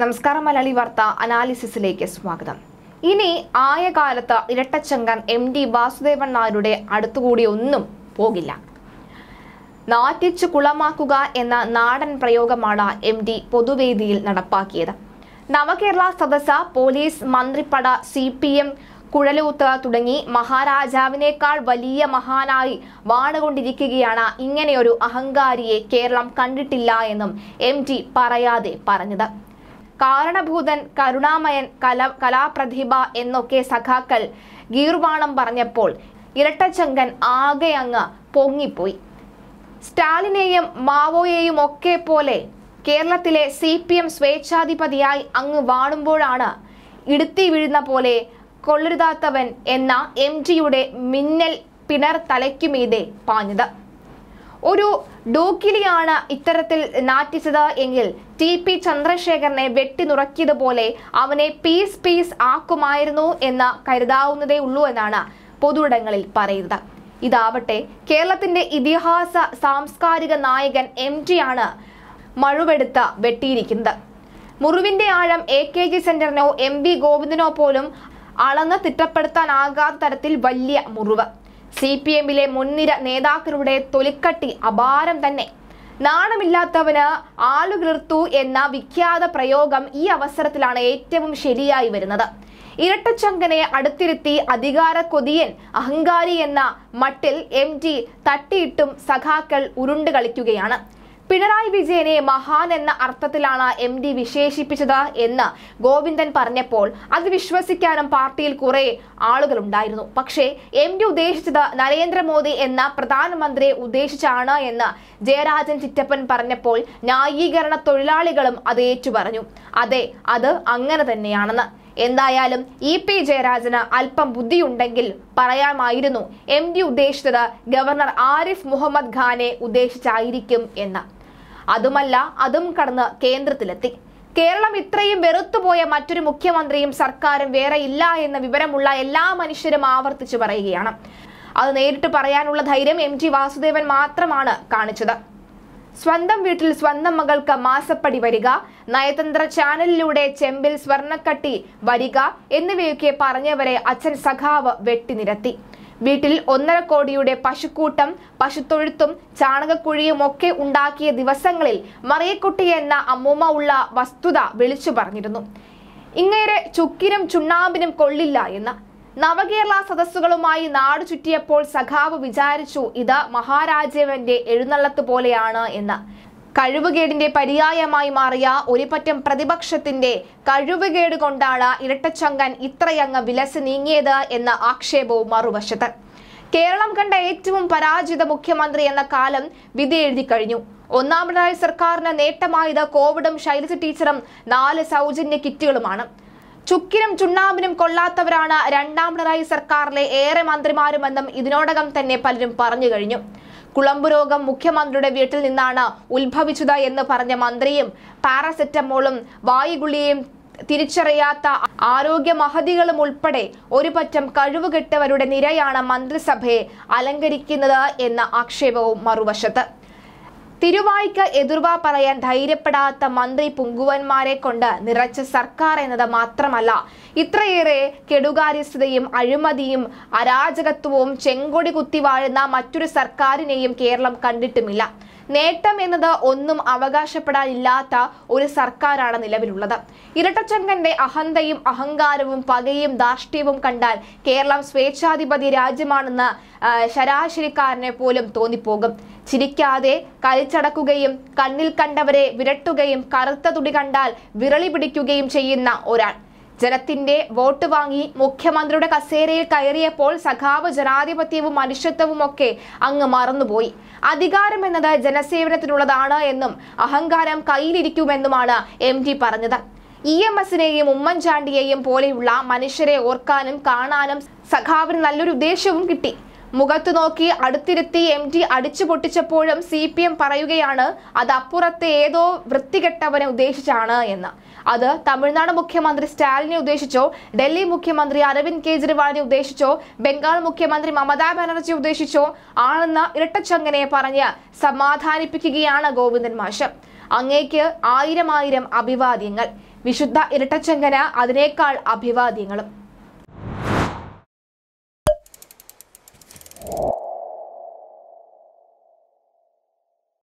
നമസ്കാരം മലയാളി വാർത്ത അനാലിസിസിലേക്ക് സ്വാഗതം ഇനി ആയ കാലത്ത് ഇരട്ടച്ചങ്കൻ എം ഡി വാസുദേവൻ നായരുടെ അടുത്തുകൂടി ഒന്നും പോകില്ല നാറ്റിച്ചു കുളമാക്കുക എന്ന നാടൻ പ്രയോഗമാണ് എം ഡി പൊതുവേദിയിൽ നടപ്പാക്കിയത് നവകേരള സദസ്സ പോലീസ് മന്ത്രിപ്പട സി പി എം കുഴലൂത്ത് തുടങ്ങി മഹാരാജാവിനേക്കാൾ വലിയ മഹാനായി വാണുകൊണ്ടിരിക്കുകയാണ് ഇങ്ങനെയൊരു അഹങ്കാരിയെ കേരളം കണ്ടിട്ടില്ല എന്നും എം പറയാതെ പറഞ്ഞത് കാരണഭൂതൻ കരുണാമയൻ കല കലാപ്രതിഭ എന്നൊക്കെ സഖാക്കൾ ഗീർവാണം പറഞ്ഞപ്പോൾ ഇരട്ടച്ചങ്കൻ ആകെ അങ്ങ് പൊങ്ങിപ്പോയി സ്റ്റാലിനെയും മാവോയെയും ഒക്കെ പോലെ കേരളത്തിലെ സി പി എം സ്വേച്ഛാധിപതിയായി അങ്ങ് വാണുമ്പോഴാണ് ഇടുത്തി വീഴുന്ന പോലെ കൊള്ളരുതാത്തവൻ എന്ന എം ജിയുടെ മിന്നൽ പിണർ തലയ്ക്കുമീതെ പാഞ്ഞത് ഒരു ഡോക്കിലിയാണ് ഇത്തരത്തിൽ നാറ്റിച്ചത് എങ്കിൽ ടി പി ചന്ദ്രശേഖരനെ വെട്ടിനുറക്കിയതുപോലെ അവനെ പീസ് പീസ് ആക്കുമായിരുന്നു എന്ന് കരുതാവുന്നതേ ഉള്ളൂ എന്നാണ് പൊതുവിടങ്ങളിൽ പറയുന്നത് ഇതാവട്ടെ കേരളത്തിന്റെ ഇതിഹാസ സാംസ്കാരിക നായകൻ എം ആണ് മഴുവെടുത്ത് വെട്ടിയിരിക്കുന്നത് മുറിവിന്റെ ആഴം എ കെ ജി സെന്ററിനോ എം ബി ഗോവിന്ദനോ പോലും അളന്ന് തിട്ടപ്പെടുത്താനാകാത്ത തരത്തിൽ വലിയ മുറിവ് സി പി എമ്മിലെ മുൻനിര നേതാക്കളുടെ തൊലിക്കട്ടി അപാരം തന്നെ നാണമില്ലാത്തവന് ആളുകിളിർത്തു എന്ന വിഖ്യാത പ്രയോഗം ഈ അവസരത്തിലാണ് ഏറ്റവും ശരിയായി വരുന്നത് ഇരട്ടച്ചങ്കനെ അടുത്തിരുത്തി അധികാര കൊതിയൻ അഹങ്കാരി എന്ന മട്ടിൽ എം തട്ടിയിട്ടും സഖാക്കൾ ഉരുണ്ട് കളിക്കുകയാണ് പിണറായി വിജയനെ മഹാൻ എന്ന അർത്ഥത്തിലാണ് എം ഡി വിശേഷിപ്പിച്ചത് എന്ന് ഗോവിന്ദൻ പറഞ്ഞപ്പോൾ അത് വിശ്വസിക്കാനും പാർട്ടിയിൽ കുറെ ആളുകളുണ്ടായിരുന്നു പക്ഷേ എം ഡി ഉദ്ദേശിച്ചത് നരേന്ദ്രമോദി എന്ന പ്രധാനമന്ത്രിയെ ഉദ്ദേശിച്ചാണ് എന്ന് ജയരാജൻ ചിറ്റപ്പൻ പറഞ്ഞപ്പോൾ ന്യായീകരണ തൊഴിലാളികളും അത് ഏറ്റു പറഞ്ഞു അതെ അത് അങ്ങനെ തന്നെയാണെന്ന് എന്തായാലും ഇ പി ജയരാജന് അല്പം ബുദ്ധിയുണ്ടെങ്കിൽ പറയാമായിരുന്നു എം ഡി ഉദ്ദേശിച്ചത് ഗവർണർ ആരിഫ് മുഹമ്മദ് ഖാനെ ഉദ്ദേശിച്ചായിരിക്കും എന്ന് അതുമല്ല അതും കടന്ന് കേന്ദ്രത്തിലെത്തി കേരളം ഇത്രയും വെറുത്തുപോയ മറ്റൊരു മുഖ്യമന്ത്രിയും സർക്കാരും വേറെ ഇല്ല എന്ന വിവരമുള്ള എല്ലാ മനുഷ്യരും ആവർത്തിച്ചു പറയുകയാണ് അത് നേരിട്ട് പറയാനുള്ള ധൈര്യം എം ജി വാസുദേവൻ മാത്രമാണ് കാണിച്ചത് സ്വന്തം വീട്ടിൽ സ്വന്തം മകൾക്ക് മാസപ്പടി വരിക നയതന്ത്ര ചാനലിലൂടെ ചെമ്പിൽ സ്വർണ്ണക്കട്ടി വരിക എന്നിവയൊക്കെ പറഞ്ഞവരെ അച്ഛൻ സഖാവ് വെട്ടിനിരത്തി വീട്ടിൽ ഒന്നര കോടിയുടെ പശുക്കൂട്ടം പശുത്തൊഴുത്തും ചാണകക്കുഴിയും ഒക്കെ ഉണ്ടാക്കിയ ദിവസങ്ങളിൽ മറിയക്കുട്ടി എന്ന അമ്മൂമ്മ ഉള്ള വസ്തുത വിളിച്ചു പറഞ്ഞിരുന്നു ഇങ്ങേരെ ചുക്കിനും ചുണ്ണാമ്പിനും കൊള്ളില്ല എന്ന് നവകേരള സദസ്സുകളുമായി നാടു ചുറ്റിയപ്പോൾ സഖാവ് വിചാരിച്ചു ഇത് മഹാരാജാവിന്റെ എഴുന്നള്ളത്ത് പോലെയാണ് എന്ന് കഴിവുകേടിന്റെ പര്യായമായി മാറിയ ഒരുപറ്റം പ്രതിപക്ഷത്തിന്റെ കഴിവുകേട് കൊണ്ടാണ് ഇരട്ടച്ചങ്കൻ ഇത്രയങ്ങ് വിലസ് നീങ്ങിയത് എന്ന ആക്ഷേപവും മറുവശത്ത് കേരളം കണ്ട ഏറ്റവും പരാജിത മുഖ്യമന്ത്രി എന്ന കാലം വിധി എഴുതി കഴിഞ്ഞു ഒന്നാമതായി സർക്കാരിന് നേട്ടമായത് കോവിഡും ശൈലജ ടീച്ചറും നാല് സൗജന്യ കിറ്റുകളുമാണ് ചുക്കിനും ചുണ്ണാമ്പിനും കൊള്ളാത്തവരാണ് രണ്ടാമതായി സർക്കാരിലെ ഏറെ മന്ത്രിമാരുമെന്നും ഇതിനോടകം തന്നെ പലരും പറഞ്ഞു കഴിഞ്ഞു കുളമ്പ് രോഗം മുഖ്യമന്ത്രിയുടെ വീട്ടിൽ നിന്നാണ് ഉത്ഭവിച്ചത് എന്ന് പറഞ്ഞ മന്ത്രിയും പാരസെറ്റമോളും വായുഗുളിയും തിരിച്ചറിയാത്ത ആരോഗ്യ മഹതികളും ഉൾപ്പെടെ ഒരു പറ്റം കഴിവുകെട്ടവരുടെ നിരയാണ് മന്ത്രിസഭയെ അലങ്കരിക്കുന്നത് എന്ന ആക്ഷേപവും മറുവശത്ത് തിരുവായ്ക്ക് എതിർവ പറയാൻ ധൈര്യപ്പെടാത്ത മന്ത്രി പുങ്കുവന്മാരെ കൊണ്ട് നിറച്ച സർക്കാർ എന്നത് മാത്രമല്ല ഇത്രയേറെ കെടുകാര്യസ്ഥതയും അഴിമതിയും അരാജകത്വവും ചെങ്കൊടി കുത്തി വാഴുന്ന മറ്റൊരു സർക്കാരിനെയും കേരളം കണ്ടിട്ടുമില്ല നേട്ടം എന്നത് ഒന്നും അവകാശപ്പെടാനില്ലാത്ത ഒരു സർക്കാരാണ് നിലവിലുള്ളത് ഇരട്ടച്ചങ്കന്റെ അഹന്തയും അഹങ്കാരവും പകയും ധാർഷ്ട്യവും കണ്ടാൽ കേരളം സ്വേച്ഛാധിപതി രാജ്യമാണെന്ന് ശരാശരിക്കാരനെ പോലും തോന്നിപ്പോകും ചിരിക്കാതെ കരിച്ചടക്കുകയും കണ്ണിൽ കണ്ടവരെ വിരട്ടുകയും കറുത്ത തുടി കണ്ടാൽ വിരളി പിടിക്കുകയും ചെയ്യുന്ന ഒരാൾ ജനത്തിന്റെ വോട്ട് വാങ്ങി മുഖ്യമന്ത്രിയുടെ കസേരയിൽ കയറിയപ്പോൾ സഖാവ് ജനാധിപത്യവും മനുഷ്യത്വവും ഒക്കെ അങ്ങ് മറന്നുപോയി അധികാരം എന്നത് ജനസേവനത്തിനുള്ളതാണ് എന്നും അഹങ്കാരം കയ്യിലിരിക്കുമെന്നുമാണ് എം ടി പറഞ്ഞത് ഇ എം എസിനെയും ഉമ്മൻചാണ്ടിയെയും പോലെയുള്ള മനുഷ്യരെ ഓർക്കാനും കാണാനും സഖാവിന് നല്ലൊരു ഉദ്ദേശവും കിട്ടി മുഖത്തു നോക്കി അടുത്തിരുത്തി എം ടി അടിച്ചു പൊട്ടിച്ചപ്പോഴും സി പി എം പറയുകയാണ് അതപ്പുറത്തെ ഏതോ വൃത്തികെട്ടവനെ ഉദ്ദേശിച്ചാണ് എന്ന് അത് തമിഴ്നാട് മുഖ്യമന്ത്രി സ്റ്റാലിനെ ഉദ്ദേശിച്ചോ ഡൽഹി മുഖ്യമന്ത്രി അരവിന്ദ് കെജ്രിവാളിനെ ഉദ്ദേശിച്ചോ ബംഗാൾ മുഖ്യമന്ത്രി മമതാ ബാനർജി ഉദ്ദേശിച്ചോ ആണെന്ന് ഇരട്ടച്ചങ്ങനെ പറഞ്ഞ് സമാധാനിപ്പിക്കുകയാണ് ഗോവിന്ദൻ മാഷ് അങ്ങേക്ക് ആയിരം ആയിരം അഭിവാദ്യങ്ങൾ വിശുദ്ധ ഇരട്ടച്ചങ്ങന അതിനേക്കാൾ അഭിവാദ്യങ്ങളും